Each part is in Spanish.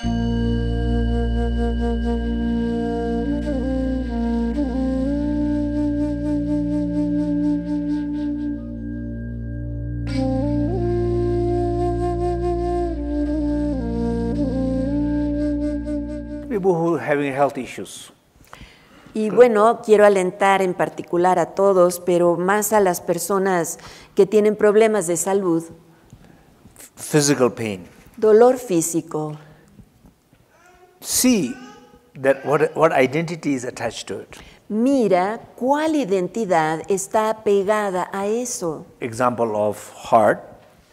People having health issues. Y bueno, quiero alentar en particular a todos, pero más a las personas que tienen problemas de salud. Physical pain. Dolor físico. See that what, what identity is attached to it. Mira cuál identidad está pegada a eso. Example of heart,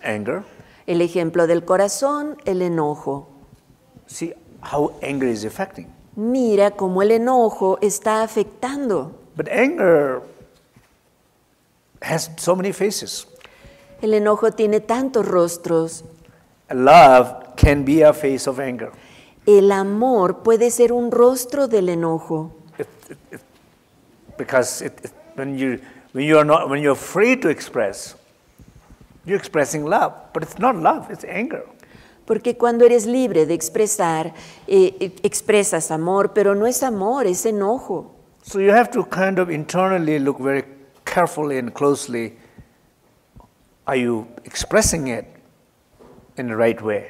anger. El ejemplo del corazón, el enojo. See how anger is affecting. Mira cómo el enojo está afectando. But anger has so many faces. El enojo tiene tantos rostros. Love can be a face of anger el amor puede ser un rostro del enojo. Because it, when you when you are not when you're free to express, you're expressing love, but it's not love, it's anger. Porque cuando eres libre de expresar, eh, eh, expresas amor, pero no es amor, es enojo. So you have to kind of internally look very carefully and closely. Are you expressing it in the right way?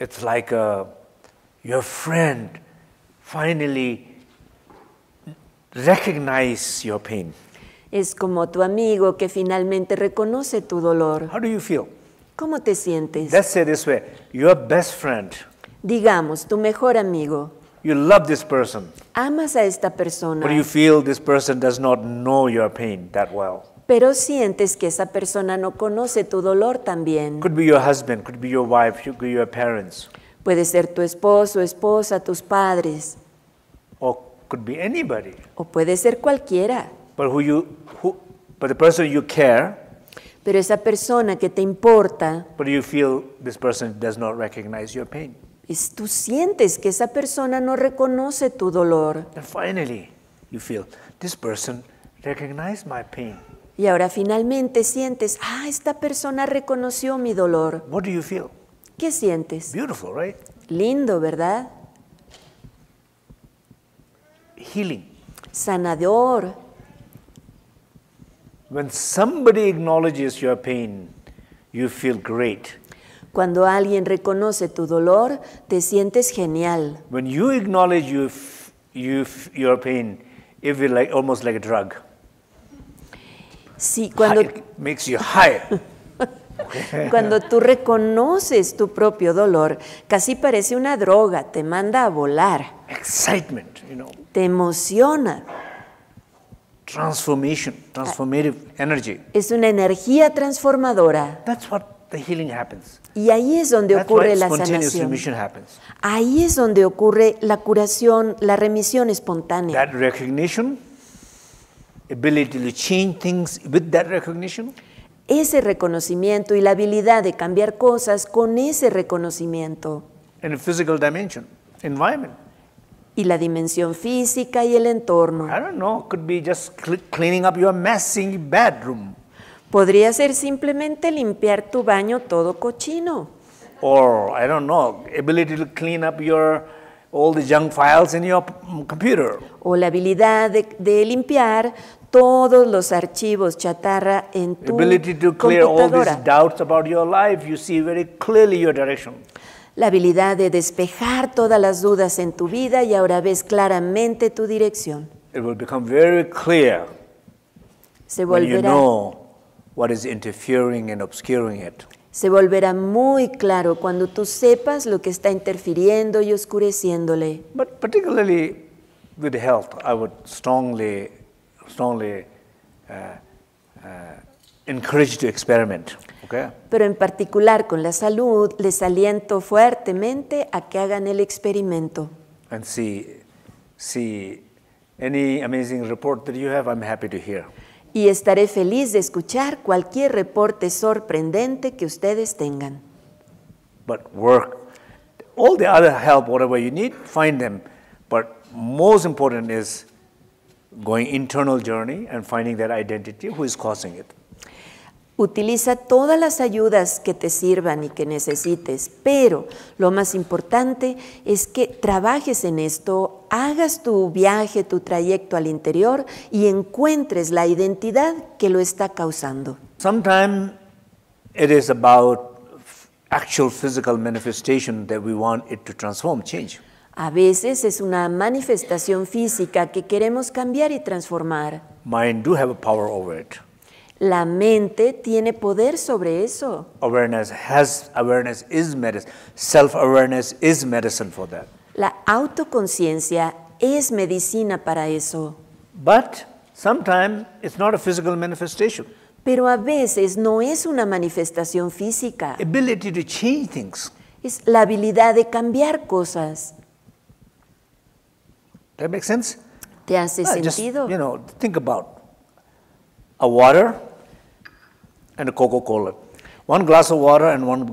it's like a, uh, your friend finally recognize your pain. Es como tu amigo que finalmente reconoce tu dolor. How do you feel? ¿Cómo te sientes? Let's say this way. Your best friend. Digamos, tu mejor amigo. You love this person. Amas a esta persona. But you feel this person does not know your pain that well. pero sientes que esa persona no conoce tu dolor también. Could be your husband, could be your wife, could be your parents. Puede ser tu esposo, esposa, tus padres. Or could be anybody. O puede ser cualquiera. But who you, who, but the person you care. Pero esa persona que te importa. But you feel this person does not recognize your pain. Es, tú sientes que esa persona no reconoce tu dolor. And finally, you feel this person recognized my pain. Y ahora finalmente sientes, ah, esta persona reconoció mi dolor. What do you feel? ¿Qué sientes? Beautiful, right? Lindo, ¿verdad? Healing. Sanador. When somebody acknowledges your pain, you feel great. Cuando alguien reconoce tu dolor, te sientes genial. When you acknowledge you, your pain, it feels like, almost like a drug. Sí, cuando... Cuando tú reconoces tu propio dolor, casi parece una droga, te manda a volar. Excitement, Te emociona. Es una energía transformadora. Y ahí es donde ocurre la sanación. Ahí es donde ocurre la curación, la remisión espontánea. That recognition ability to change things with that recognition? Ese reconocimiento y la habilidad de cambiar cosas con ese reconocimiento. In the physical dimension, environment. Y la dimensión física y el entorno. I don't know, could be just cleaning up your messy bedroom. Podría ser simplemente limpiar tu baño todo cochino. Or I don't know, ability to clean up your all the junk files in your computer. O la habilidad de, de limpiar todos los archivos chatarra en tu ability to clear computadora. all these doubts about your life, you see very clearly your direction. La habilidad de despejar todas las dudas en tu vida y ahora ves claramente tu dirección. It will become very clear Se volverá. When you know what is interfering and obscuring it se volverá muy claro cuando tú sepas lo que está interfiriendo y oscureciéndole. But particularly with health, I would strongly, strongly uh, uh, encourage to experiment. Okay? Pero en particular con la salud, les aliento fuertemente a que hagan el experimento. And see, see any amazing report that you have, I'm happy to hear y estaré feliz de escuchar cualquier reporte sorprendente que ustedes tengan. But work, all the other help, whatever you need, find them. But most important is going internal journey and finding that identity, who is causing it. Utiliza todas las ayudas que te sirvan y que necesites, pero lo más importante es que trabajes en esto, hagas tu viaje, tu trayecto al interior y encuentres la identidad que lo está causando. Sometimes it is about actual physical manifestation that we want it to transform, change. A veces es una manifestación física que queremos cambiar y transformar. do have a power over la mente tiene poder sobre eso. Awareness has awareness is medicine. Self awareness is medicine for that. La autoconciencia es medicina para eso. But sometimes it's not a physical manifestation. Pero a veces no es una manifestación física. Ability to change things. Es la habilidad de cambiar cosas. That make sense? ¿Te hace well, ah, sentido? Just, you know, think about a water and Coca-Cola. One glass of water and one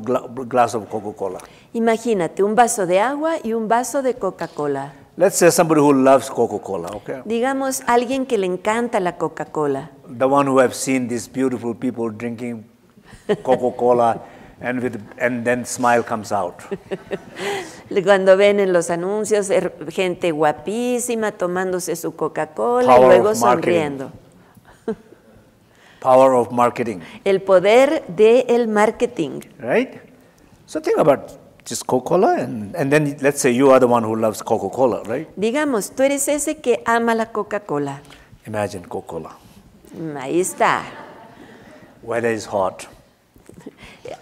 glass of Coca-Cola. Imagínate un vaso de agua y un vaso de Coca-Cola. Let's say somebody who loves Coca-Cola, okay? Digamos alguien que le encanta la Coca-Cola. The one who have seen these beautiful people drinking Coca-Cola and with and then smile comes out. Cuando ven en los anuncios er, gente guapísima tomándose su Coca-Cola y luego sonriendo power of marketing. El poder de el marketing. Right? So think about just Coca-Cola and, and then let's say you are the one who loves Coca-Cola, right? Digamos, tú eres ese que ama la Coca-Cola. Imagine Coca-Cola. Mm, ahí está. Weather is hot.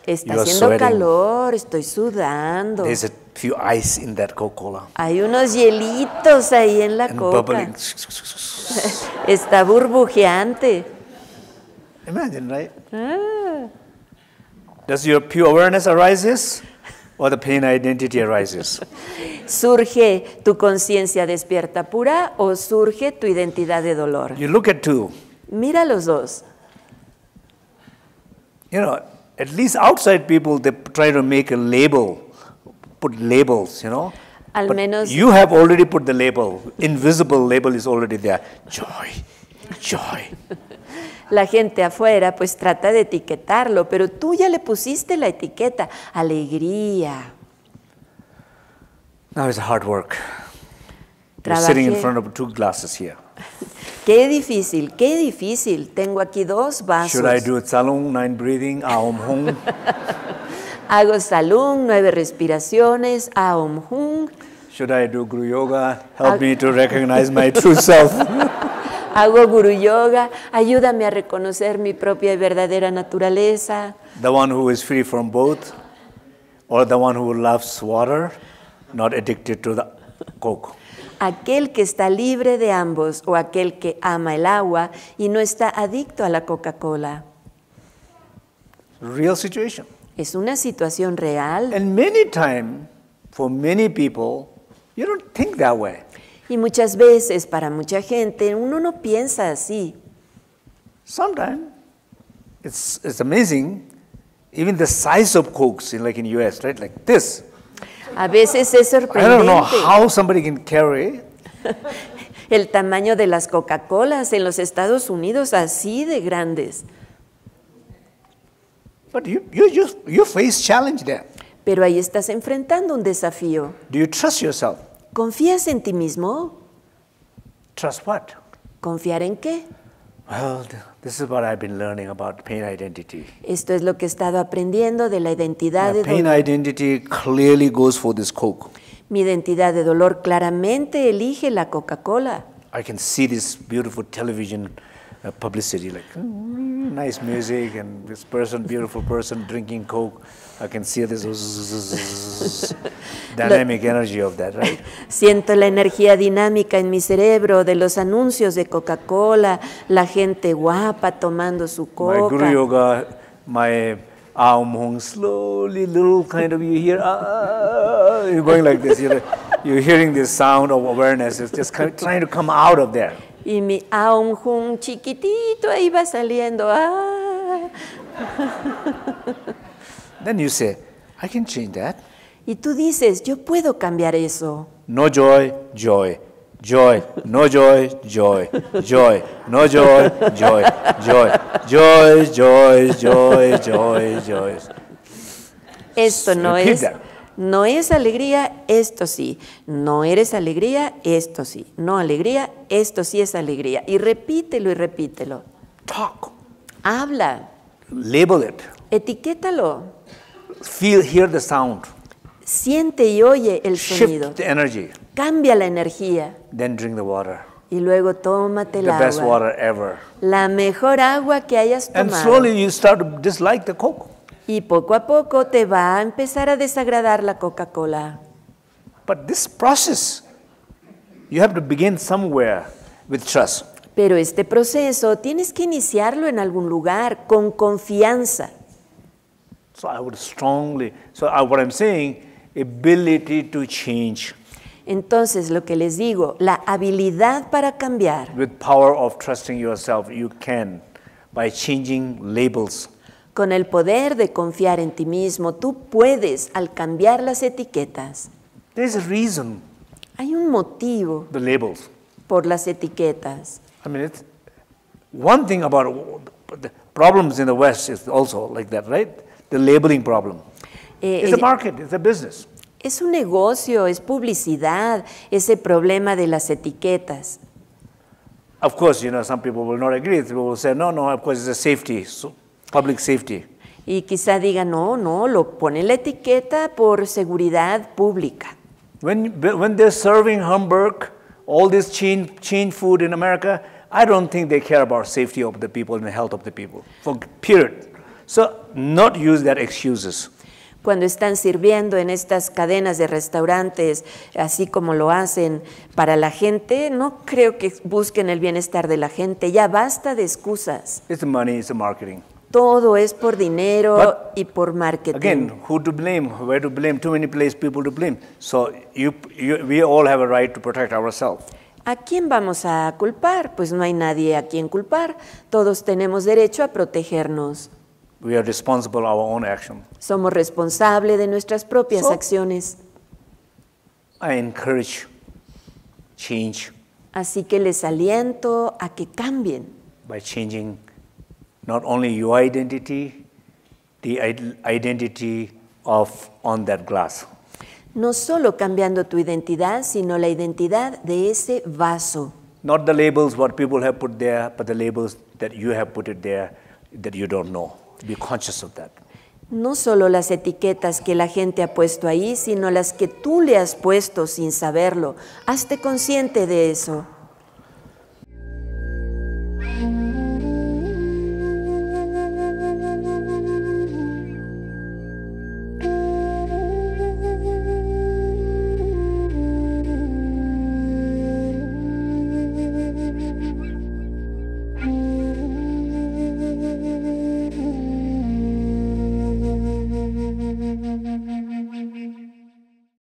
Está haciendo calor, estoy sudando. There's a few ice in that Coca-Cola. Hay unos hielitos ahí en la And Coca. Bubbling. está burbujeante. Imagine, right? Ah. Does your pure awareness arises or the pain identity arises? ¿Surge tu conciencia despierta pura o surge tu identidad de dolor? You look at two. Mira los dos. You know, at least outside people they try to make a label, put labels, you know. Al but menos you have already put the label. Invisible label is already there. Joy. Joy. La gente afuera pues trata de etiquetarlo, pero tú ya le pusiste la etiqueta, alegría. Now it's hard work. sitting in front of two glasses here. Qué difícil, qué difícil. Tengo aquí dos vasos. Should I do it salung, nine breathing, aum hung? Hago salung, nueve respiraciones, aum hung. Should I do guru yoga? Help me to recognize my true self. hago guru yoga, ayúdame a reconocer mi propia y verdadera naturaleza. The one who is free from both, or the one who loves water, not addicted to the coke. Aquel que está libre de ambos o aquel que ama el agua y no está adicto a la Coca-Cola. Real situation. Es una situación real. And many time for many people you don't think that way. Y muchas veces para mucha gente uno no piensa así. Sometimes it's, it's amazing even the size of cokes in like in US, right? Like this. A veces es sorprendente. I don't know how somebody can carry. El tamaño de las Coca-Colas en los Estados Unidos así de grandes. But you, you, you, you face challenge there. Pero ahí estás enfrentando un desafío. Do you trust yourself? ¿Confías en ti mismo? Trust what? ¿Confiar en qué? Well, this is what I've been learning about pain identity. Esto es lo que he estado aprendiendo de la identidad My de pain dolor. identity clearly goes for this Coke. Mi identidad de dolor claramente elige la Coca-Cola. I can see this beautiful television uh, publicity like mm, nice music and this person beautiful person drinking Coke. I can see this dynamic energy of that, right? Siento la energía dinámica en mi cerebro de los anuncios de Coca-Cola, la gente guapa tomando su coca. My guru yoga, my aum ah, slowly, little kind of you hear, ah, you're going like this, you're, hearing this sound of awareness, it's just trying to come out of there. Y mi aum ah, chiquitito ahí va saliendo, ah. Then you say, I can change that. Y tú dices, yo puedo cambiar eso. No joy, joy. Joy, no joy, joy, joy, no joy, joy, joy, joy, joy, joy, joy, joy. Esto no es, no es alegría, esto sí. No eres alegría, esto sí. No alegría, esto sí es alegría. Y repítelo y repítelo. Talk. Habla. Label it. Etiquétalo. Feel, hear the sound. Siente y oye el sonido. Shift the energy. Cambia la energía. Then drink the water. Y luego tómate el the agua. Best water ever. La mejor agua que hayas tomado. And slowly you start to dislike the Coke. Y poco a poco te va a empezar a desagradar la Coca-Cola. But this process you have to begin somewhere with trust. Pero este proceso tienes que iniciarlo en algún lugar con confianza. So I would strongly, so uh, what I'm saying, ability to change. Entonces, lo que les digo, la habilidad para cambiar. With power of trusting yourself, you can by changing labels. Con el poder de confiar en ti mismo, tú puedes al cambiar las etiquetas. There's a reason. Hay un motivo. The labels. Por las etiquetas. I mean, it's one thing about the problems in the West is also like that, right? the labeling problem. Eh, it's a eh, market, it's a business. Es un negocio, es publicidad, ese problema de las etiquetas. Of course, you know, some people will not agree. People will say, no, no, of course, it's a safety, so public safety. Y quizá diga, no, no, lo pone la etiqueta por seguridad pública. When, when they're serving Hamburg, all this chain, chain food in America, I don't think they care about safety of the people and the health of the people. For period. Cuando están sirviendo en estas cadenas de restaurantes, así como lo hacen para la gente, no creo que busquen el bienestar de la gente. Ya basta de excusas. Todo es por dinero y por marketing. a ¿A quién vamos a culpar? Pues no hay nadie a quien culpar. Todos tenemos derecho a protegernos. We are responsible for our own action. Somos responsables de nuestras propias so, acciones. I encourage change. Así que les aliento a que cambien. By changing not only your identity, the identity of on that glass. No solo cambiando tu identidad, sino la identidad de ese vaso. Not the labels what people have put there, but the labels that you have put it there that you don't know. No solo las etiquetas que la gente ha puesto ahí, sino las que tú le has puesto sin saberlo. Hazte consciente de eso.